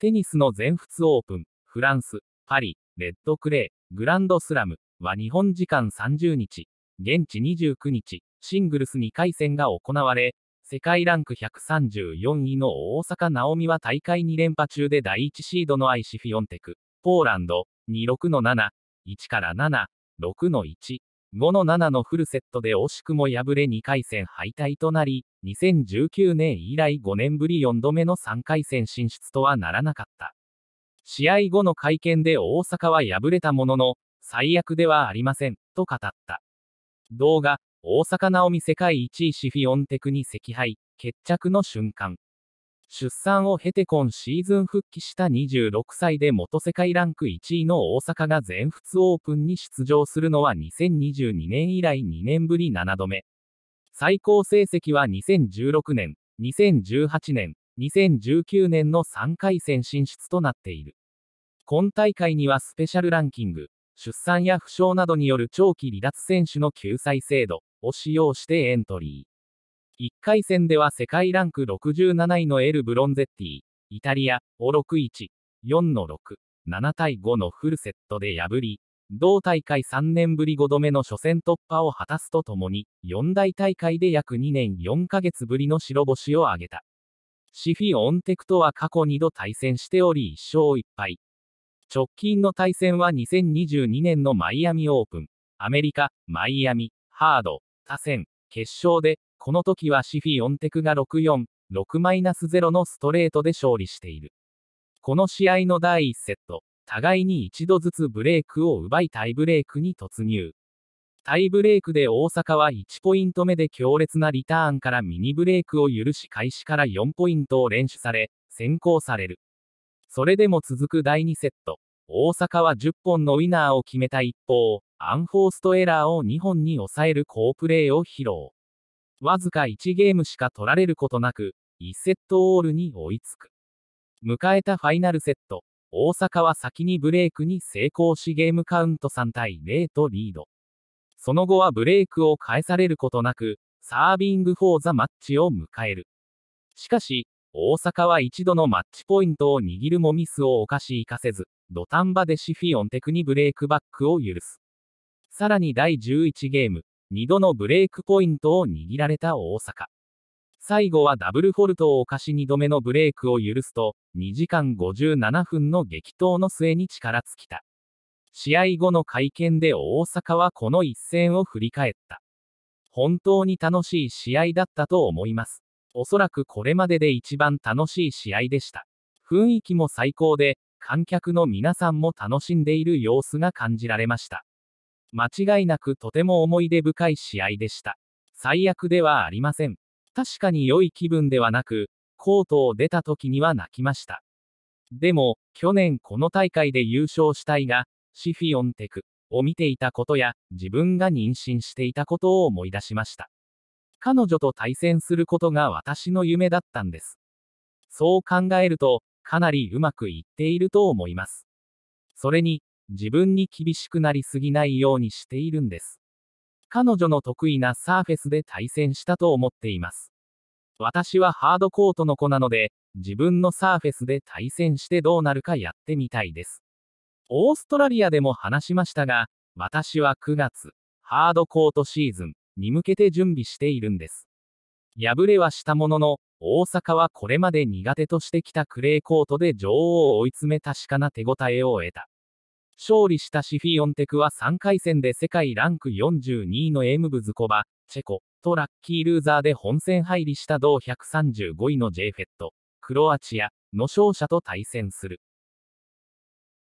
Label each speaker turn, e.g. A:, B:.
A: テニスの全仏オープン、フランス、パリ、レッドクレー、グランドスラムは日本時間30日、現地29日、シングルス2回戦が行われ、世界ランク134位の大阪直美は大会2連覇中で第1シードのアイシフィオンテク、ポーランド、26-7、1から7、6-1、5の7のフルセットで惜しくも敗れ2回戦敗退となり、2019年以来5年ぶり4度目の3回戦進出とはならなかった。試合後の会見で大阪は敗れたものの、最悪ではありません、と語った。動画、大阪なおみ世界1位シフィオンテクに惜敗、決着の瞬間。出産を経て今シーズン復帰した26歳で元世界ランク1位の大阪が全仏オープンに出場するのは2022年以来2年ぶり7度目。最高成績は2016年、2018年、2019年の3回戦進出となっている。今大会にはスペシャルランキング、出産や負傷などによる長期離脱選手の救済制度を使用してエントリー。1回戦では世界ランク67位のエル・ブロンゼッティ、イタリア、を6-1、4の6、7対5のフルセットで破り、同大会3年ぶり5度目の初戦突破を果たすとともに、四大大会で約2年4ヶ月ぶりの白星を挙げた。シフィ・オンテクとは過去2度対戦しており1勝1敗。直近の対戦は2022年のマイアミオープン、アメリカ、マイアミ、ハード、他戦、決勝で、この時はシフィ・オンテクが6 4 6-0のストレートで勝利している。この試合の第1セット、互いに一度ずつブレークを奪いタイブレークに突入。タイブレークで大阪は1ポイント目で強烈なリターンからミニブレークを許し開始から4ポイントを連取され、先行される。それでも続く第2セット、大阪は10本のウィナーを決めた一方、アンフォーストエラーを2本に抑える好プレーを披露。わずか1ゲームしか取られることなく、1セットオールに追いつく。迎えたファイナルセット、大阪は先にブレークに成功しゲームカウント3対0とリード。その後はブレークを返されることなく、サービングフォーザマッチを迎える。しかし、大阪は一度のマッチポイントを握るもミスを犯し生かせず、土壇場でシフィオンテクにブレークバックを許す。さらに第11ゲーム、2度のブレイクポイントを握られた大阪。最後はダブルフォルトを犯し2度目のブレイクを許すと、2時間57分の激闘の末に力尽きた。試合後の会見で大阪はこの一戦を振り返った。本当に楽しい試合だったと思います。おそらくこれまでで一番楽しい試合でした。雰囲気も最高で、観客の皆さんも楽しんでいる様子が感じられました。間違いなくとても思い出深い試合でした。最悪ではありません。確かに良い気分ではなく、コートを出た時には泣きました。でも、去年この大会で優勝したいが、シフィオンテクを見ていたことや、自分が妊娠していたことを思い出しました。彼女と対戦することが私の夢だったんです。そう考えると、かなりうまくいっていると思います。それに、自分に厳しくなりすぎないようにしているんです。彼女の得意なサーフェスで対戦したと思っています。私はハードコートの子なので、自分のサーフェスで対戦してどうなるかやってみたいです。オーストラリアでも話しましたが、私は9月、ハードコートシーズンに向けて準備しているんです。敗れはしたものの、大阪はこれまで苦手としてきたクレーコートで女王を追い詰め確かな手応えを得た。勝利したシフィオンテクは3回戦で世界ランク42位のエムブズコバ、チェコ、とラッキールーザーで本戦入りした同135位のジェイフェット、クロアチアの勝者と対戦する。